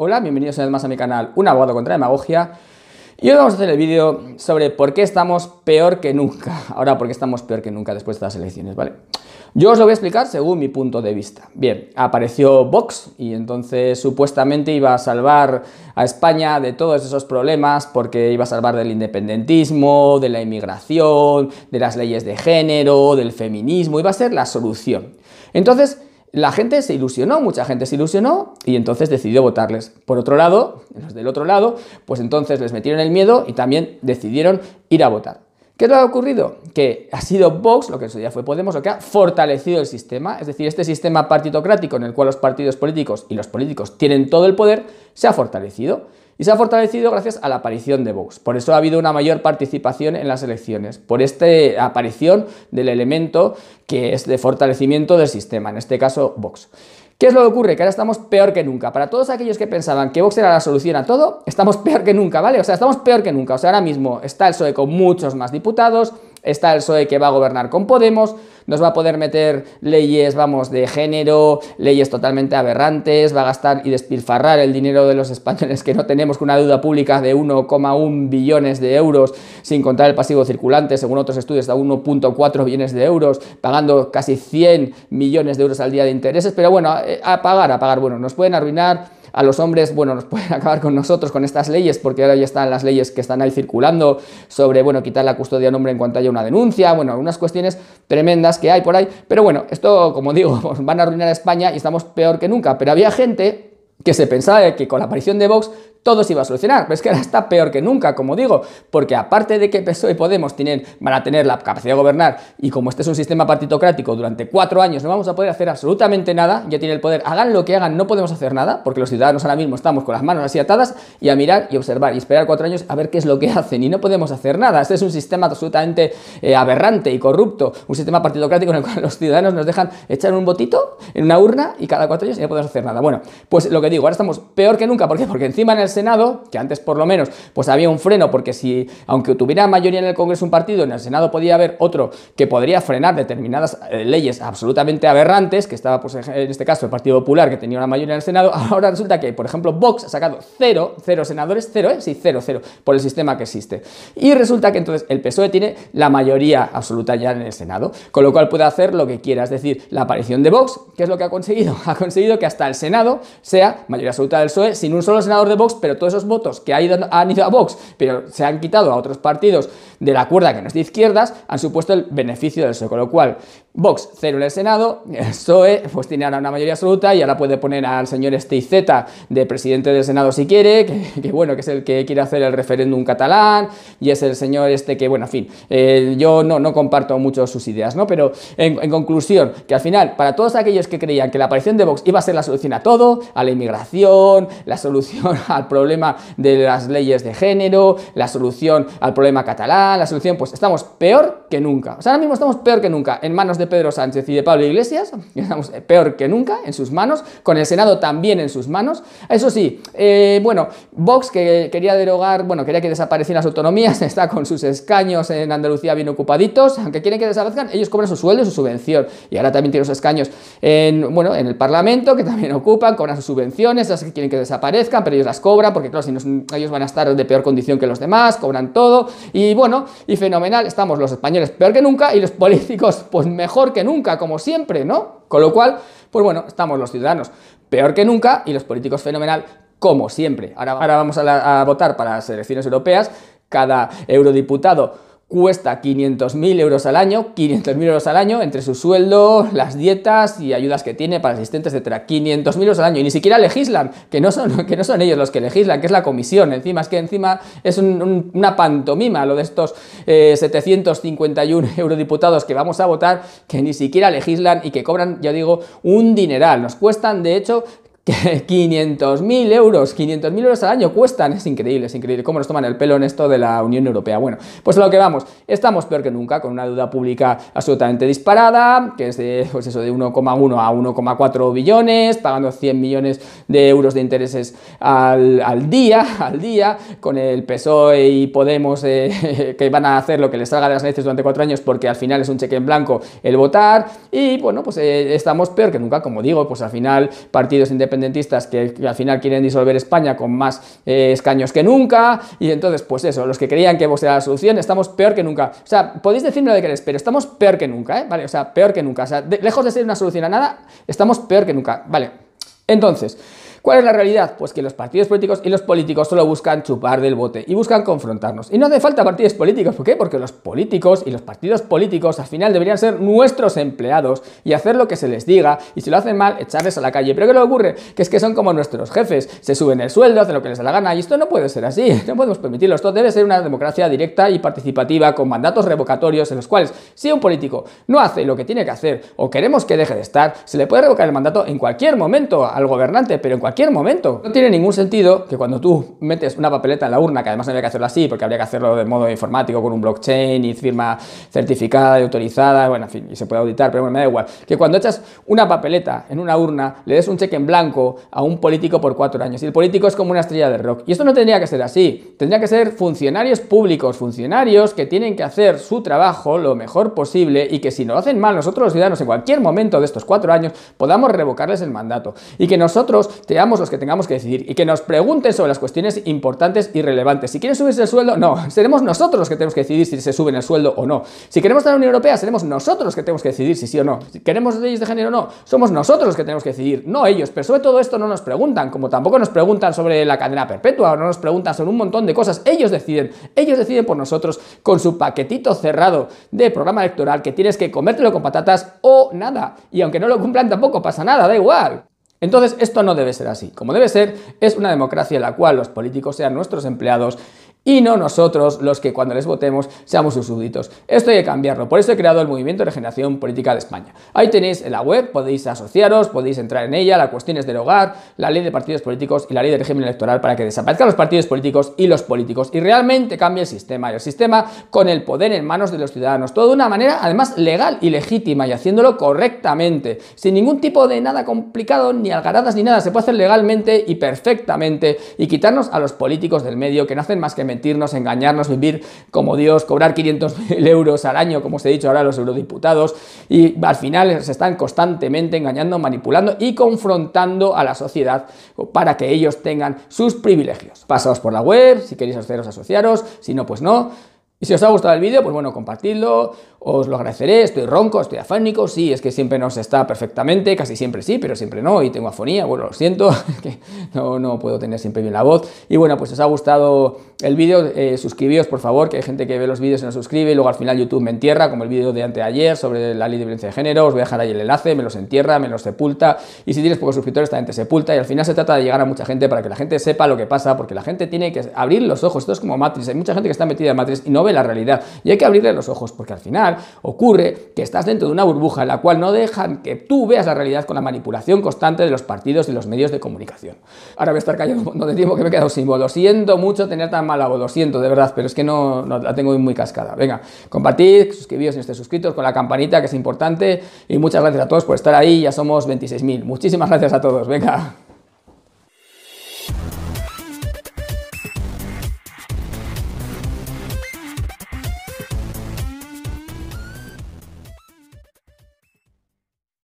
Hola, bienvenidos una vez más a mi canal Un abogado contra demagogia y hoy vamos a hacer el vídeo sobre por qué estamos peor que nunca. Ahora, por qué estamos peor que nunca después de estas elecciones, ¿vale? Yo os lo voy a explicar según mi punto de vista. Bien, apareció Vox y entonces supuestamente iba a salvar a España de todos esos problemas porque iba a salvar del independentismo, de la inmigración, de las leyes de género, del feminismo, iba a ser la solución. Entonces, la gente se ilusionó, mucha gente se ilusionó y entonces decidió votarles. Por otro lado, los del otro lado, pues entonces les metieron el miedo y también decidieron ir a votar. ¿Qué es ha ocurrido? Que ha sido Vox, lo que en su día fue Podemos, lo que ha fortalecido el sistema, es decir, este sistema partitocrático en el cual los partidos políticos y los políticos tienen todo el poder, se ha fortalecido y se ha fortalecido gracias a la aparición de Vox. Por eso ha habido una mayor participación en las elecciones, por esta aparición del elemento que es de fortalecimiento del sistema, en este caso Vox. ¿Qué es lo que ocurre? Que ahora estamos peor que nunca. Para todos aquellos que pensaban que Vox era la solución a todo, estamos peor que nunca, ¿vale? O sea, estamos peor que nunca. O sea, ahora mismo está el PSOE con muchos más diputados, Está el PSOE que va a gobernar con Podemos, nos va a poder meter leyes, vamos, de género, leyes totalmente aberrantes, va a gastar y despilfarrar el dinero de los españoles que no tenemos con una deuda pública de 1,1 billones de euros, sin contar el pasivo circulante, según otros estudios, a 1,4 billones de euros, pagando casi 100 millones de euros al día de intereses, pero bueno, eh, a pagar, a pagar, bueno, nos pueden arruinar a los hombres, bueno, nos pueden acabar con nosotros con estas leyes, porque ahora ya están las leyes que están ahí circulando sobre, bueno, quitar la custodia a nombre hombre en cuanto haya una denuncia, bueno, algunas cuestiones tremendas que hay por ahí, pero bueno, esto, como digo, van a arruinar España y estamos peor que nunca, pero había gente que se pensaba que con la aparición de Vox todo se iba a solucionar. Pero es que ahora está peor que nunca, como digo, porque aparte de que PSOE y Podemos tienen, van a tener la capacidad de gobernar y como este es un sistema partitocrático durante cuatro años no vamos a poder hacer absolutamente nada, ya tiene el poder, hagan lo que hagan, no podemos hacer nada, porque los ciudadanos ahora mismo estamos con las manos así atadas y a mirar y observar y esperar cuatro años a ver qué es lo que hacen y no podemos hacer nada. Este es un sistema absolutamente eh, aberrante y corrupto, un sistema partitocrático en el cual los ciudadanos nos dejan echar un botito en una urna y cada cuatro años ya no podemos hacer nada. Bueno, pues lo que digo, ahora estamos peor que nunca, ¿por qué? Porque encima en el Senado, que antes por lo menos pues había un freno, porque si, aunque tuviera mayoría en el Congreso un partido, en el Senado podía haber otro que podría frenar determinadas eh, leyes absolutamente aberrantes, que estaba pues en este caso el Partido Popular, que tenía una mayoría en el Senado, ahora resulta que, por ejemplo, Vox ha sacado cero, cero senadores, cero, ¿eh? Sí, cero, cero, por el sistema que existe. Y resulta que entonces el PSOE tiene la mayoría absoluta ya en el Senado, con lo cual puede hacer lo que quiera, es decir, la aparición de Vox, que es lo que ha conseguido? Ha conseguido que hasta el Senado sea mayoría absoluta del PSOE sin un solo senador de Vox pero todos esos votos que han ido a Vox, pero se han quitado a otros partidos de la cuerda que no es de izquierdas han supuesto el beneficio del PSOE, con lo cual Vox cero en el Senado, el PSOE pues tiene ahora una mayoría absoluta y ahora puede poner al señor Esteizeta de presidente del Senado si quiere, que, bueno, que es el que quiere hacer el referéndum catalán y es el señor este que, bueno, en fin, eh, yo no, no comparto mucho sus ideas, ¿no? Pero en conclusión, que al final, para todos aquellos que creían que la aparición de Vox iba a ser la solución a todo, a la inmigración, la solución al problema de las leyes de género, la solución al problema catalán, la solución? Pues estamos peor que nunca. O sea, ahora mismo estamos peor que nunca en manos de Pedro Sánchez y de Pablo Iglesias. Estamos eh, peor que nunca en sus manos, con el Senado también en sus manos. Eso sí, eh, bueno, Vox que quería derogar, bueno, quería que desaparecieran las autonomías, está con sus escaños en Andalucía bien ocupaditos. Aunque quieren que desaparezcan, ellos cobran su sueldo y su subvención. Y ahora también tiene los escaños en, bueno, en el Parlamento, que también ocupan, cobran sus subvenciones, las que quieren que desaparezcan, pero ellos las cobran, porque claro, si ellos van a estar de peor condición que los demás, cobran todo. Y bueno, y fenomenal. Estamos los españoles peor que nunca y los políticos pues mejor que nunca, como siempre, ¿no? Con lo cual, pues bueno, estamos los ciudadanos peor que nunca y los políticos fenomenal, como siempre. Ahora, ahora vamos a votar para las elecciones europeas. Cada eurodiputado cuesta 500.000 euros al año, 500.000 euros al año entre su sueldo, las dietas y ayudas que tiene para asistentes, etc. 500.000 euros al año y ni siquiera legislan, que no son, que no son ellos los que legislan, que es la comisión. Encima es que encima es una pantomima lo de estos 751 eh, eurodiputados que vamos a votar, que ni siquiera legislan y que cobran, ya digo, un dineral. Nos cuestan, de hecho, 500.000 euros, 500.000 euros al año cuestan, es increíble, es increíble cómo nos toman el pelo en esto de la Unión Europea. Bueno, pues a lo que vamos, estamos peor que nunca, con una deuda pública absolutamente disparada, que es de, pues eso, de 1,1 a 1,4 billones, pagando 100 millones de euros de intereses al, día, al día, con el PSOE y Podemos eh, que van a hacer lo que les salga de las neces durante cuatro años, porque al final es un cheque en blanco el votar, y bueno, pues eh, estamos peor que nunca, como digo, pues al final partidos independientes dentistas que, al final quieren disolver España con más eh, escaños que nunca, y entonces, pues eso, los que creían que vos era la solución, estamos peor que nunca. O sea, podéis decirme lo que queréis, pero estamos peor que nunca, ¿eh? ¿Vale? O sea, peor que nunca. O sea, lejos de ser una solución a nada, estamos peor que nunca, ¿vale? Entonces... ¿Cuál es la realidad? Pues que los partidos políticos y los políticos solo buscan chupar del bote y buscan confrontarnos. Y no hace falta partidos políticos, ¿por qué? Porque los políticos y los partidos políticos al final deberían ser nuestros empleados y hacer lo que se les diga y si lo hacen mal, echarles a la calle. Pero ¿qué le ocurre? Que es que son como nuestros jefes, se suben el sueldo, hacen lo que les da la gana y esto no puede ser así, no podemos permitirlo. Esto debe ser una democracia directa y participativa con mandatos revocatorios en los cuales si un político no hace lo que tiene que hacer o queremos que deje de estar, se le puede revocar el mandato en cualquier momento al gobernante, pero en cualquier momento. No tiene ningún sentido que cuando tú metes una papeleta en la urna, que además no había que hacerlo así, porque habría que hacerlo de modo informático con un blockchain y firma certificada y autorizada, bueno, en fin, y se puede auditar, pero bueno, me da igual. Que cuando echas una papeleta en una urna, le des un cheque en blanco a un político por cuatro años. Y el político es como una estrella de rock. Y esto no tendría que ser así. Tendría que ser funcionarios públicos, funcionarios que tienen que hacer su trabajo lo mejor posible y que si no lo hacen mal nosotros los ciudadanos en cualquier momento de estos cuatro años podamos revocarles el mandato. Y que nosotros seamos los que tengamos que decidir y que nos pregunten sobre las cuestiones importantes y relevantes. Si quieren subirse el sueldo, no, seremos nosotros los que tenemos que decidir si se suben el sueldo o no. Si queremos estar la Unión Europea, seremos nosotros los que tenemos que decidir si sí o no. Si queremos leyes de género o no, somos nosotros los que tenemos que decidir, no ellos. Pero sobre todo esto no nos preguntan, como tampoco nos preguntan sobre la cadena perpetua o no nos preguntan sobre un montón de cosas. Ellos deciden, ellos deciden por nosotros con su paquetito cerrado de programa electoral que tienes que comértelo con patatas o nada. Y aunque no lo cumplan tampoco pasa nada, da igual. Entonces, esto no debe ser así. Como debe ser, es una democracia en la cual los políticos sean nuestros empleados y no nosotros los que cuando les votemos seamos sus súbditos. Esto hay que cambiarlo, por eso he creado el Movimiento de Regeneración Política de España. Ahí tenéis la web, podéis asociaros, podéis entrar en ella, la cuestión es del hogar, la ley de partidos políticos y la ley de régimen electoral para que desaparezcan los partidos políticos y los políticos y realmente cambie el sistema, el sistema con el poder en manos de los ciudadanos, todo de una manera además legal y legítima y haciéndolo correctamente, sin ningún tipo de nada complicado, ni algaradas ni nada, se puede hacer legalmente y perfectamente y quitarnos a los políticos del medio que no hacen más que mentir engañarnos, vivir como Dios, cobrar 500.000 euros al año, como os he dicho ahora, los eurodiputados, y al final se están constantemente engañando, manipulando y confrontando a la sociedad para que ellos tengan sus privilegios. Pasaos por la web, si queréis haceros asociaros, si no, pues no. Y si os ha gustado el vídeo, pues bueno, compartidlo, os lo agradeceré, estoy ronco, estoy afánico, sí, es que siempre no se está perfectamente, casi siempre sí, pero siempre no, y tengo afonía, bueno, lo siento, que no, no puedo tener siempre bien la voz. Y bueno, pues si os ha gustado el vídeo, eh, suscribíos, por favor, que hay gente que ve los vídeos y no suscribe, y luego al final YouTube me entierra, como el vídeo de anteayer sobre la ley de violencia de género, os voy a dejar ahí el enlace, me los entierra, me los sepulta, y si tienes pocos suscriptores, también te sepulta, y al final se trata de llegar a mucha gente para que la gente sepa lo que pasa, porque la gente tiene que abrir los ojos, esto es como Matrix, hay mucha gente que está metida en Matrix y no la realidad. Y hay que abrirle los ojos, porque al final ocurre que estás dentro de una burbuja en la cual no dejan que tú veas la realidad con la manipulación constante de los partidos y los medios de comunicación. Ahora voy a estar callado un montón de tiempo que me he quedado sin voz. Lo siento mucho tener tan mala voz, lo siento de verdad, pero es que no, la tengo muy cascada. Venga, compartid, suscribíos si no estéis suscritos, con la campanita que es importante y muchas gracias a todos por estar ahí. Ya somos 26.000. Muchísimas gracias a todos. Venga.